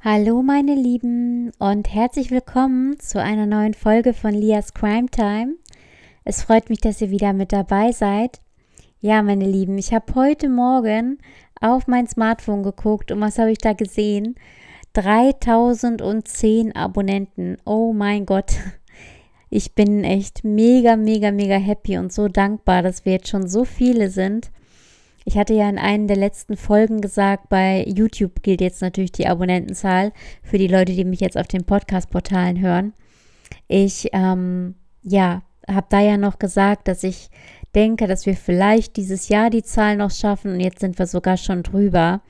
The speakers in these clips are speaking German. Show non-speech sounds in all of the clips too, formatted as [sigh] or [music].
Hallo meine Lieben und herzlich willkommen zu einer neuen Folge von Lias Crime Time. Es freut mich, dass ihr wieder mit dabei seid. Ja, meine Lieben, ich habe heute Morgen auf mein Smartphone geguckt und was habe ich da gesehen? 3010 Abonnenten. Oh mein Gott. Ich bin echt mega, mega, mega happy und so dankbar, dass wir jetzt schon so viele sind. Ich hatte ja in einer der letzten Folgen gesagt, bei YouTube gilt jetzt natürlich die Abonnentenzahl für die Leute, die mich jetzt auf den Podcast-Portalen hören. Ich, ähm, ja, habe da ja noch gesagt, dass ich denke, dass wir vielleicht dieses Jahr die Zahl noch schaffen und jetzt sind wir sogar schon drüber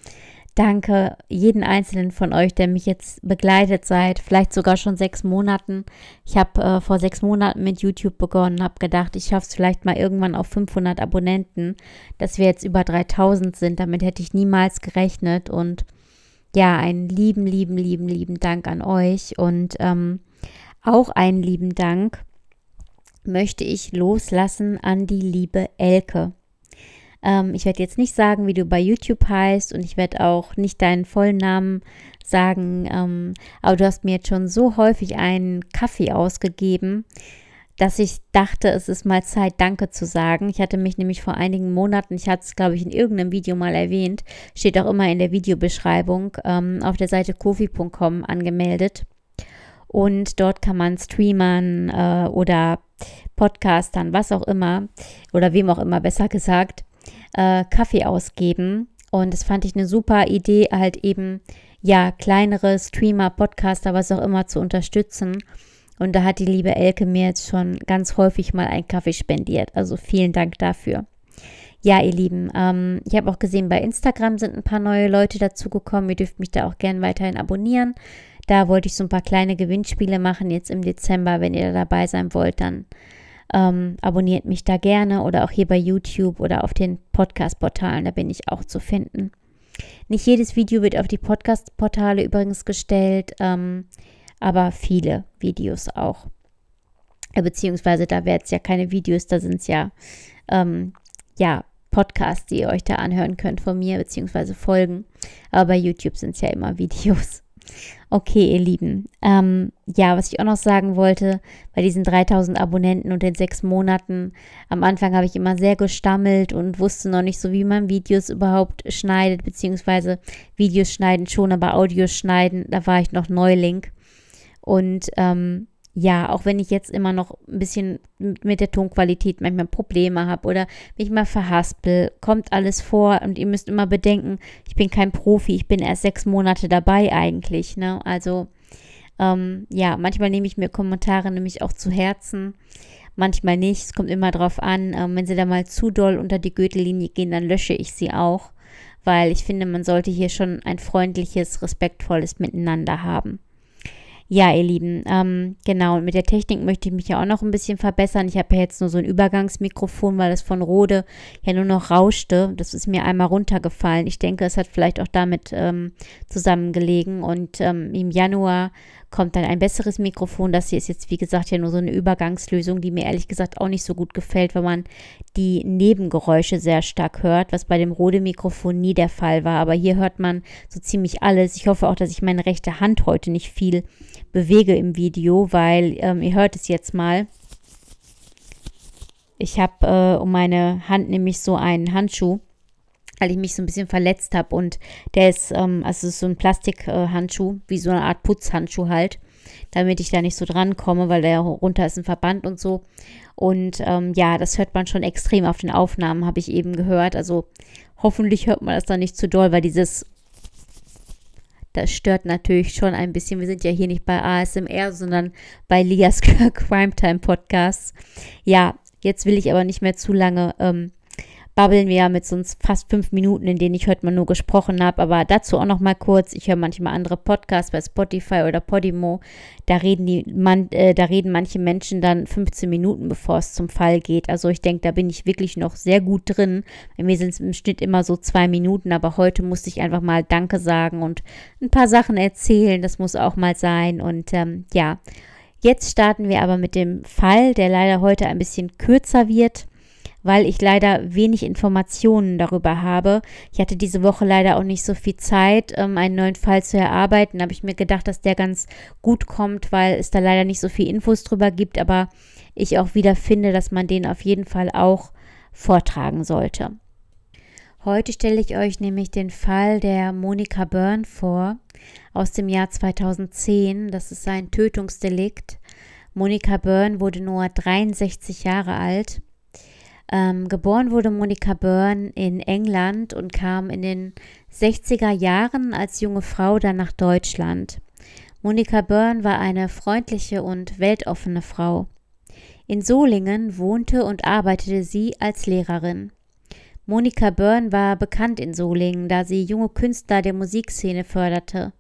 danke jeden einzelnen von euch, der mich jetzt begleitet seit vielleicht sogar schon sechs Monaten. Ich habe äh, vor sechs Monaten mit YouTube begonnen, habe gedacht, ich schaffe es vielleicht mal irgendwann auf 500 Abonnenten, dass wir jetzt über 3000 sind. Damit hätte ich niemals gerechnet und ja, einen lieben, lieben, lieben, lieben Dank an euch und ähm, auch einen lieben Dank möchte ich loslassen an die liebe Elke. Ähm, ich werde jetzt nicht sagen, wie du bei YouTube heißt und ich werde auch nicht deinen vollen Namen sagen, ähm, aber du hast mir jetzt schon so häufig einen Kaffee ausgegeben, dass ich dachte, es ist mal Zeit, Danke zu sagen. Ich hatte mich nämlich vor einigen Monaten, ich hatte es, glaube ich, in irgendeinem Video mal erwähnt, steht auch immer in der Videobeschreibung, ähm, auf der Seite kofi.com angemeldet. Und dort kann man Streamern äh, oder Podcastern, was auch immer, oder wem auch immer besser gesagt, äh, Kaffee ausgeben. Und das fand ich eine super Idee, halt eben, ja, kleinere Streamer, Podcaster, was auch immer zu unterstützen. Und da hat die liebe Elke mir jetzt schon ganz häufig mal einen Kaffee spendiert. Also vielen Dank dafür. Ja, ihr Lieben, ähm, ich habe auch gesehen, bei Instagram sind ein paar neue Leute dazugekommen. Ihr dürft mich da auch gerne weiterhin abonnieren. Da wollte ich so ein paar kleine Gewinnspiele machen jetzt im Dezember. Wenn ihr da dabei sein wollt, dann ähm, abonniert mich da gerne oder auch hier bei YouTube oder auf den Podcast-Portalen, da bin ich auch zu finden. Nicht jedes Video wird auf die Podcast-Portale übrigens gestellt, ähm, aber viele Videos auch. Äh, beziehungsweise da wäre es ja keine Videos, da sind es ja, ähm, ja, Podcasts, die ihr euch da anhören könnt von mir, beziehungsweise Folgen. Aber bei YouTube sind es ja immer Videos. Okay, ihr Lieben. Ähm, ja, was ich auch noch sagen wollte, bei diesen 3000 Abonnenten und den sechs Monaten, am Anfang habe ich immer sehr gestammelt und wusste noch nicht so, wie man Videos überhaupt schneidet, beziehungsweise Videos schneiden schon, aber Audios schneiden, da war ich noch Neuling. Und ähm, ja, auch wenn ich jetzt immer noch ein bisschen mit der Tonqualität manchmal Probleme habe oder mich mal verhaspel, kommt alles vor und ihr müsst immer bedenken, ich bin kein Profi, ich bin erst sechs Monate dabei eigentlich. Ne? Also ähm, ja, manchmal nehme ich mir Kommentare nämlich auch zu Herzen, manchmal nicht. Es kommt immer drauf an, ähm, wenn sie da mal zu doll unter die Gürtellinie gehen, dann lösche ich sie auch, weil ich finde, man sollte hier schon ein freundliches, respektvolles Miteinander haben. Ja, ihr Lieben, ähm, genau. Und mit der Technik möchte ich mich ja auch noch ein bisschen verbessern. Ich habe ja jetzt nur so ein Übergangsmikrofon, weil das von Rode ja nur noch rauschte. Das ist mir einmal runtergefallen. Ich denke, es hat vielleicht auch damit ähm, zusammengelegen. Und ähm, im Januar kommt dann ein besseres Mikrofon. Das hier ist jetzt, wie gesagt, ja nur so eine Übergangslösung, die mir ehrlich gesagt auch nicht so gut gefällt, weil man die Nebengeräusche sehr stark hört, was bei dem Rode-Mikrofon nie der Fall war. Aber hier hört man so ziemlich alles. Ich hoffe auch, dass ich meine rechte Hand heute nicht viel bewege im Video, weil ähm, ihr hört es jetzt mal. Ich habe äh, um meine Hand nämlich so einen Handschuh weil ich mich so ein bisschen verletzt habe. Und der ist, ähm, also ist so ein Plastikhandschuh, äh, wie so eine Art Putzhandschuh halt, damit ich da nicht so dran komme, weil der runter ist ein Verband und so. Und ähm, ja, das hört man schon extrem auf den Aufnahmen, habe ich eben gehört. Also hoffentlich hört man das dann nicht zu doll, weil dieses das stört natürlich schon ein bisschen. Wir sind ja hier nicht bei ASMR, sondern bei Lias [laughs] Crime Time Podcasts. Ja, jetzt will ich aber nicht mehr zu lange ähm, babbeln wir ja mit sonst fast fünf Minuten, in denen ich heute mal nur gesprochen habe. Aber dazu auch noch mal kurz. Ich höre manchmal andere Podcasts bei Spotify oder Podimo. Da reden, die, man, äh, da reden manche Menschen dann 15 Minuten, bevor es zum Fall geht. Also ich denke, da bin ich wirklich noch sehr gut drin. Bei mir sind es im Schnitt immer so zwei Minuten. Aber heute musste ich einfach mal Danke sagen und ein paar Sachen erzählen. Das muss auch mal sein. Und ähm, ja, jetzt starten wir aber mit dem Fall, der leider heute ein bisschen kürzer wird weil ich leider wenig Informationen darüber habe. Ich hatte diese Woche leider auch nicht so viel Zeit, ähm, einen neuen Fall zu erarbeiten. Da habe ich mir gedacht, dass der ganz gut kommt, weil es da leider nicht so viel Infos drüber gibt, aber ich auch wieder finde, dass man den auf jeden Fall auch vortragen sollte. Heute stelle ich euch nämlich den Fall der Monika Byrne vor aus dem Jahr 2010. Das ist ein Tötungsdelikt. Monika Byrne wurde nur 63 Jahre alt. Ähm, geboren wurde Monika Byrne in England und kam in den 60er Jahren als junge Frau dann nach Deutschland. Monika Byrne war eine freundliche und weltoffene Frau. In Solingen wohnte und arbeitete sie als Lehrerin. Monika Byrne war bekannt in Solingen, da sie junge Künstler der Musikszene förderte.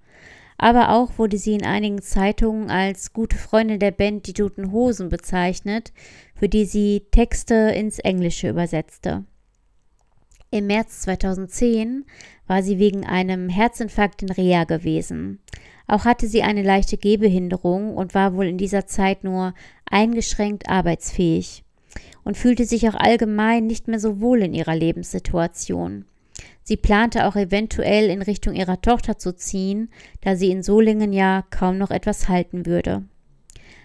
Aber auch wurde sie in einigen Zeitungen als gute Freundin der Band Die Toten Hosen bezeichnet, für die sie Texte ins Englische übersetzte. Im März 2010 war sie wegen einem Herzinfarkt in Rea gewesen. Auch hatte sie eine leichte Gehbehinderung und war wohl in dieser Zeit nur eingeschränkt arbeitsfähig und fühlte sich auch allgemein nicht mehr so wohl in ihrer Lebenssituation. Sie plante auch eventuell in Richtung ihrer Tochter zu ziehen, da sie in Solingen ja kaum noch etwas halten würde.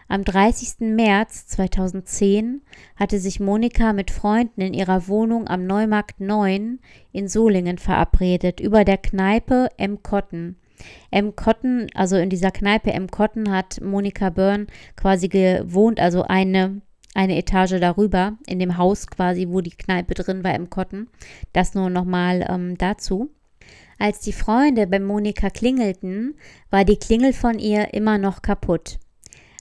Am 30. März 2010 hatte sich Monika mit Freunden in ihrer Wohnung am Neumarkt 9 in Solingen verabredet, über der Kneipe M. Cotton. M. Cotton, also in dieser Kneipe M. Cotton hat Monika Byrne quasi gewohnt, also eine, eine Etage darüber, in dem Haus quasi, wo die Kneipe drin war, M. Cotton. Das nur nochmal ähm, dazu. Als die Freunde bei Monika klingelten, war die Klingel von ihr immer noch kaputt.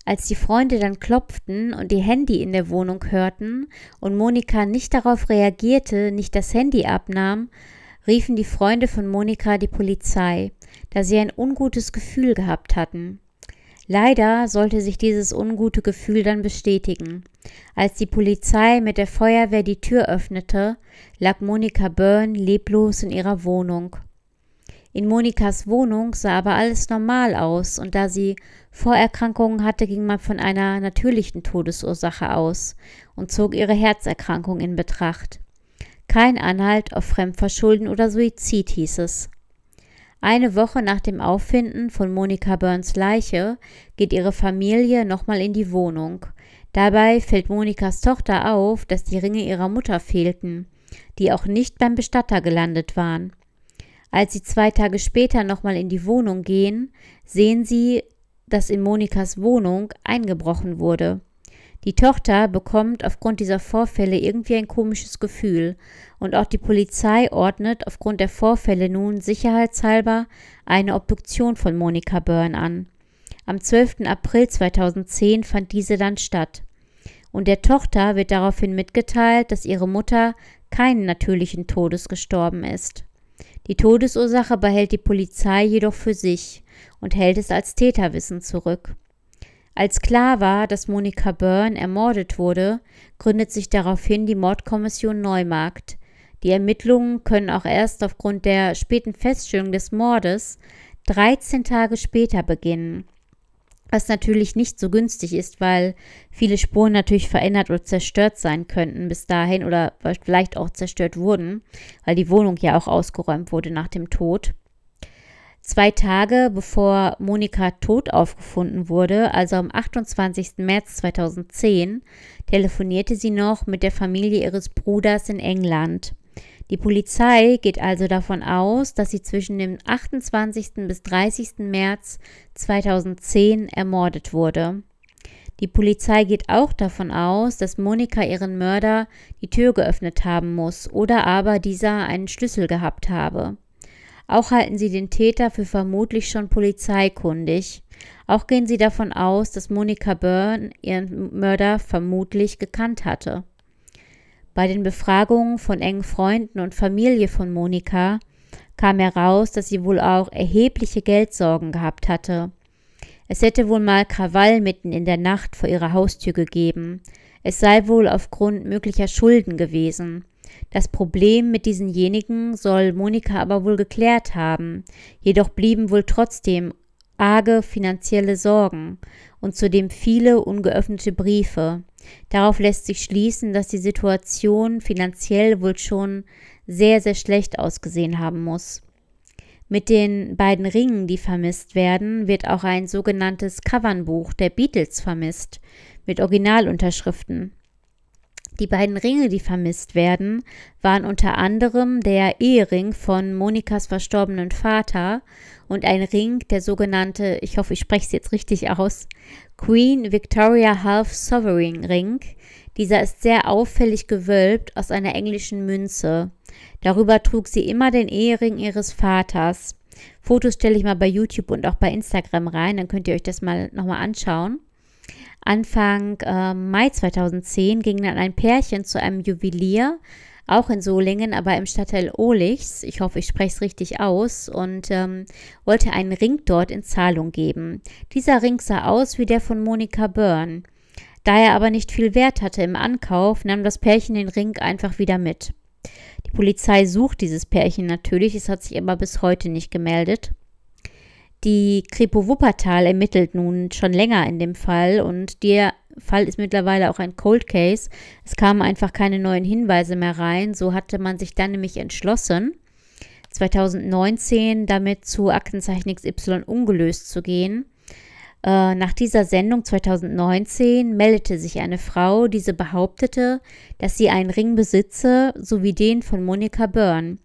Als die Freunde dann klopften und ihr Handy in der Wohnung hörten und Monika nicht darauf reagierte, nicht das Handy abnahm, riefen die Freunde von Monika die Polizei, da sie ein ungutes Gefühl gehabt hatten. Leider sollte sich dieses ungute Gefühl dann bestätigen. Als die Polizei mit der Feuerwehr die Tür öffnete, lag Monika Byrne leblos in ihrer Wohnung. In Monikas Wohnung sah aber alles normal aus und da sie Vorerkrankungen hatte, ging man von einer natürlichen Todesursache aus und zog ihre Herzerkrankung in Betracht. Kein Anhalt auf Fremdverschulden oder Suizid hieß es. Eine Woche nach dem Auffinden von Monika Burns Leiche geht ihre Familie nochmal in die Wohnung. Dabei fällt Monikas Tochter auf, dass die Ringe ihrer Mutter fehlten, die auch nicht beim Bestatter gelandet waren. Als sie zwei Tage später nochmal in die Wohnung gehen, sehen sie, dass in Monikas Wohnung eingebrochen wurde. Die Tochter bekommt aufgrund dieser Vorfälle irgendwie ein komisches Gefühl und auch die Polizei ordnet aufgrund der Vorfälle nun sicherheitshalber eine Obduktion von Monika Byrne an. Am 12. April 2010 fand diese dann statt. Und der Tochter wird daraufhin mitgeteilt, dass ihre Mutter keinen natürlichen Todes gestorben ist. Die Todesursache behält die Polizei jedoch für sich und hält es als Täterwissen zurück. Als klar war, dass Monika Byrne ermordet wurde, gründet sich daraufhin die Mordkommission Neumarkt. Die Ermittlungen können auch erst aufgrund der späten Feststellung des Mordes 13 Tage später beginnen was natürlich nicht so günstig ist, weil viele Spuren natürlich verändert oder zerstört sein könnten bis dahin oder vielleicht auch zerstört wurden, weil die Wohnung ja auch ausgeräumt wurde nach dem Tod. Zwei Tage bevor Monika tot aufgefunden wurde, also am 28. März 2010, telefonierte sie noch mit der Familie ihres Bruders in England. Die Polizei geht also davon aus, dass sie zwischen dem 28. bis 30. März 2010 ermordet wurde. Die Polizei geht auch davon aus, dass Monika ihren Mörder die Tür geöffnet haben muss oder aber dieser einen Schlüssel gehabt habe. Auch halten sie den Täter für vermutlich schon polizeikundig. Auch gehen sie davon aus, dass Monika Byrne ihren Mörder vermutlich gekannt hatte. Bei den Befragungen von engen Freunden und Familie von Monika kam heraus, dass sie wohl auch erhebliche Geldsorgen gehabt hatte. Es hätte wohl mal Krawall mitten in der Nacht vor ihrer Haustür gegeben. Es sei wohl aufgrund möglicher Schulden gewesen. Das Problem mit diesenjenigen soll Monika aber wohl geklärt haben. Jedoch blieben wohl trotzdem arge finanzielle Sorgen und zudem viele ungeöffnete Briefe. Darauf lässt sich schließen, dass die Situation finanziell wohl schon sehr, sehr schlecht ausgesehen haben muss. Mit den beiden Ringen, die vermisst werden, wird auch ein sogenanntes Covernbuch der Beatles vermisst, mit Originalunterschriften. Die beiden Ringe, die vermisst werden, waren unter anderem der Ehering von Monikas verstorbenen Vater und ein Ring, der sogenannte, ich hoffe, ich spreche es jetzt richtig aus, Queen Victoria Half Sovereign Ring. Dieser ist sehr auffällig gewölbt aus einer englischen Münze. Darüber trug sie immer den Ehering ihres Vaters. Fotos stelle ich mal bei YouTube und auch bei Instagram rein, dann könnt ihr euch das mal nochmal anschauen. Anfang äh, Mai 2010 ging dann ein Pärchen zu einem Juwelier, auch in Solingen, aber im Stadtteil Ohlichs, ich hoffe, ich spreche es richtig aus, und ähm, wollte einen Ring dort in Zahlung geben. Dieser Ring sah aus wie der von Monika Byrne. Da er aber nicht viel Wert hatte im Ankauf, nahm das Pärchen den Ring einfach wieder mit. Die Polizei sucht dieses Pärchen natürlich, es hat sich aber bis heute nicht gemeldet. Die Kripo Wuppertal ermittelt nun schon länger in dem Fall und der Fall ist mittlerweile auch ein Cold Case. Es kamen einfach keine neuen Hinweise mehr rein. So hatte man sich dann nämlich entschlossen, 2019 damit zu Aktenzeichen XY ungelöst zu gehen. Äh, nach dieser Sendung 2019 meldete sich eine Frau, diese behauptete, dass sie einen Ring besitze, sowie den von Monika Byrne.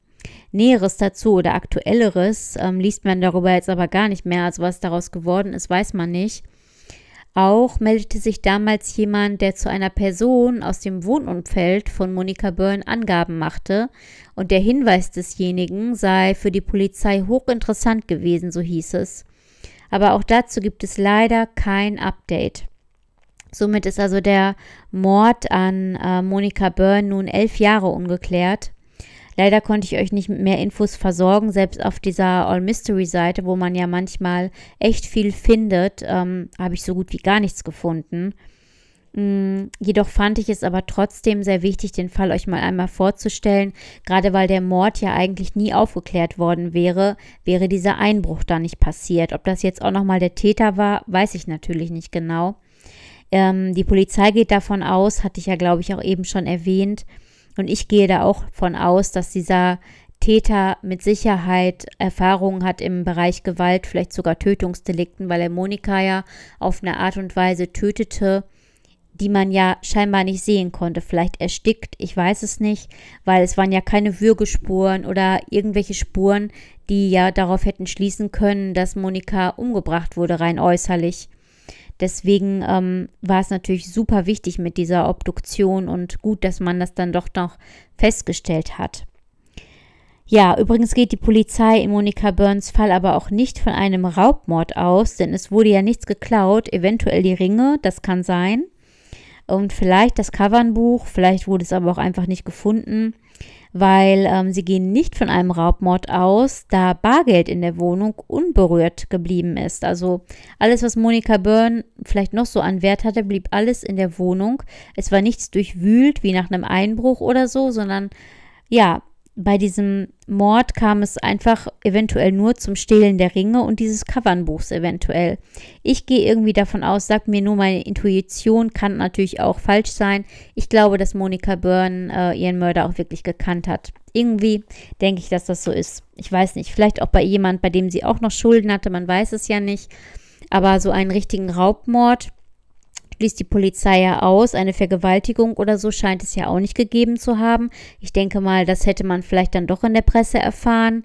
Näheres dazu oder Aktuelleres ähm, liest man darüber jetzt aber gar nicht mehr. Also was daraus geworden ist, weiß man nicht. Auch meldete sich damals jemand, der zu einer Person aus dem Wohnumfeld von Monika Byrne Angaben machte, und der Hinweis desjenigen sei für die Polizei hochinteressant gewesen, so hieß es. Aber auch dazu gibt es leider kein Update. Somit ist also der Mord an äh, Monika Byrne nun elf Jahre ungeklärt. Leider konnte ich euch nicht mit mehr Infos versorgen, selbst auf dieser All Mystery Seite, wo man ja manchmal echt viel findet, ähm, habe ich so gut wie gar nichts gefunden. Mm, jedoch fand ich es aber trotzdem sehr wichtig, den Fall euch mal einmal vorzustellen, gerade weil der Mord ja eigentlich nie aufgeklärt worden wäre, wäre dieser Einbruch da nicht passiert. Ob das jetzt auch nochmal der Täter war, weiß ich natürlich nicht genau. Ähm, die Polizei geht davon aus, hatte ich ja, glaube ich, auch eben schon erwähnt, und ich gehe da auch von aus, dass dieser Täter mit Sicherheit Erfahrungen hat im Bereich Gewalt, vielleicht sogar Tötungsdelikten, weil er Monika ja auf eine Art und Weise tötete, die man ja scheinbar nicht sehen konnte. Vielleicht erstickt, ich weiß es nicht, weil es waren ja keine Würgespuren oder irgendwelche Spuren, die ja darauf hätten schließen können, dass Monika umgebracht wurde, rein äußerlich. Deswegen ähm, war es natürlich super wichtig mit dieser Obduktion und gut, dass man das dann doch noch festgestellt hat. Ja, übrigens geht die Polizei in Monika Burns Fall aber auch nicht von einem Raubmord aus, denn es wurde ja nichts geklaut, eventuell die Ringe, das kann sein. Und vielleicht das Covernbuch, vielleicht wurde es aber auch einfach nicht gefunden weil ähm, sie gehen nicht von einem Raubmord aus, da Bargeld in der Wohnung unberührt geblieben ist. Also alles, was Monika Byrne vielleicht noch so an Wert hatte, blieb alles in der Wohnung. Es war nichts durchwühlt wie nach einem Einbruch oder so, sondern ja, bei diesem Mord kam es einfach eventuell nur zum Stehlen der Ringe und dieses Covernbuchs eventuell. Ich gehe irgendwie davon aus, sag mir nur meine Intuition, kann natürlich auch falsch sein. Ich glaube, dass Monika Byrne äh, ihren Mörder auch wirklich gekannt hat. Irgendwie denke ich, dass das so ist. Ich weiß nicht, vielleicht auch bei jemand, bei dem sie auch noch Schulden hatte, man weiß es ja nicht. Aber so einen richtigen Raubmord, ließ die Polizei ja aus. Eine Vergewaltigung oder so scheint es ja auch nicht gegeben zu haben. Ich denke mal, das hätte man vielleicht dann doch in der Presse erfahren.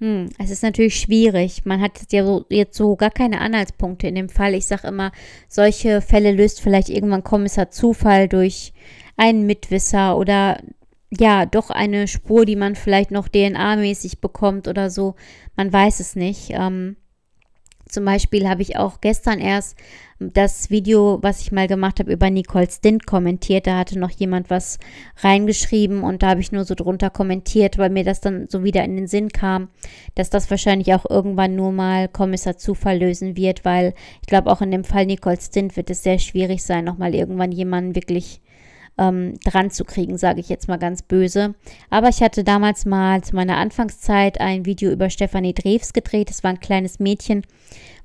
Hm, es ist natürlich schwierig. Man hat ja so, jetzt so gar keine Anhaltspunkte in dem Fall. Ich sage immer, solche Fälle löst vielleicht irgendwann Kommissar Zufall durch einen Mitwisser oder ja, doch eine Spur, die man vielleicht noch DNA-mäßig bekommt oder so. Man weiß es nicht. Ähm, zum Beispiel habe ich auch gestern erst das Video, was ich mal gemacht habe, über Nicole Stint kommentiert. Da hatte noch jemand was reingeschrieben und da habe ich nur so drunter kommentiert, weil mir das dann so wieder in den Sinn kam, dass das wahrscheinlich auch irgendwann nur mal Kommissar Zufall lösen wird, weil ich glaube, auch in dem Fall Nicole Stint wird es sehr schwierig sein, nochmal irgendwann jemanden wirklich ähm, dran zu kriegen, sage ich jetzt mal ganz böse. Aber ich hatte damals mal zu meiner Anfangszeit ein Video über Stefanie Drews gedreht. Es war ein kleines Mädchen,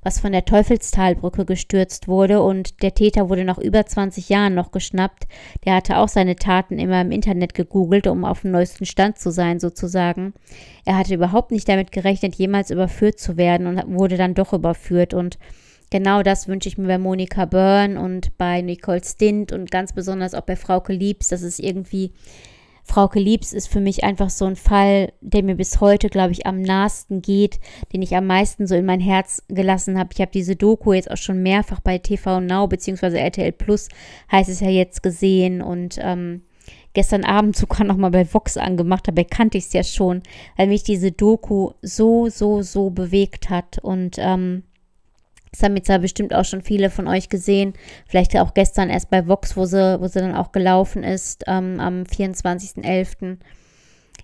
was von der Teufelstalbrücke gestürzt wurde und der Täter wurde nach über 20 Jahren noch geschnappt. Der hatte auch seine Taten immer im Internet gegoogelt, um auf dem neuesten Stand zu sein sozusagen. Er hatte überhaupt nicht damit gerechnet, jemals überführt zu werden und wurde dann doch überführt und genau das wünsche ich mir bei Monika Byrne und bei Nicole Stint und ganz besonders auch bei Frauke Liebs, Das ist irgendwie Frauke Liebs ist für mich einfach so ein Fall, der mir bis heute, glaube ich, am nahesten geht, den ich am meisten so in mein Herz gelassen habe. Ich habe diese Doku jetzt auch schon mehrfach bei TV Now bzw. RTL Plus, heißt es ja jetzt, gesehen und ähm, gestern Abend [laughs] sogar nochmal bei Vox angemacht dabei Kannte ich es ja schon, weil mich diese Doku so, so, so bewegt hat und ähm, das haben jetzt ja bestimmt auch schon viele von euch gesehen. Vielleicht auch gestern erst bei Vox, wo sie, wo sie dann auch gelaufen ist, ähm, am 24.11.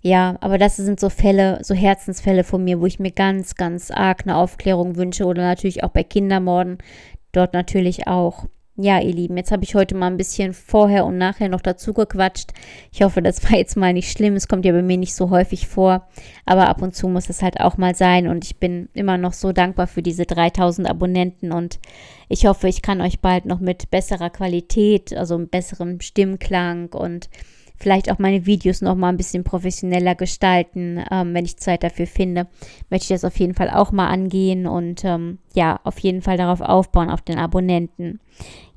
Ja, aber das sind so Fälle, so Herzensfälle von mir, wo ich mir ganz, ganz arg eine Aufklärung wünsche oder natürlich auch bei Kindermorden, dort natürlich auch. Ja, ihr Lieben, jetzt habe ich heute mal ein bisschen vorher und nachher noch dazu gequatscht. Ich hoffe, das war jetzt mal nicht schlimm. Es kommt ja bei mir nicht so häufig vor. Aber ab und zu muss es halt auch mal sein. Und ich bin immer noch so dankbar für diese 3000 Abonnenten. Und ich hoffe, ich kann euch bald noch mit besserer Qualität, also besserem Stimmklang und vielleicht auch meine Videos noch mal ein bisschen professioneller gestalten, ähm, wenn ich Zeit dafür finde. Möchte ich das auf jeden Fall auch mal angehen und ähm, ja, auf jeden Fall darauf aufbauen, auf den Abonnenten.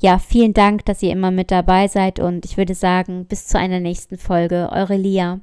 Ja, vielen Dank, dass ihr immer mit dabei seid und ich würde sagen, bis zu einer nächsten Folge. Eure Lia.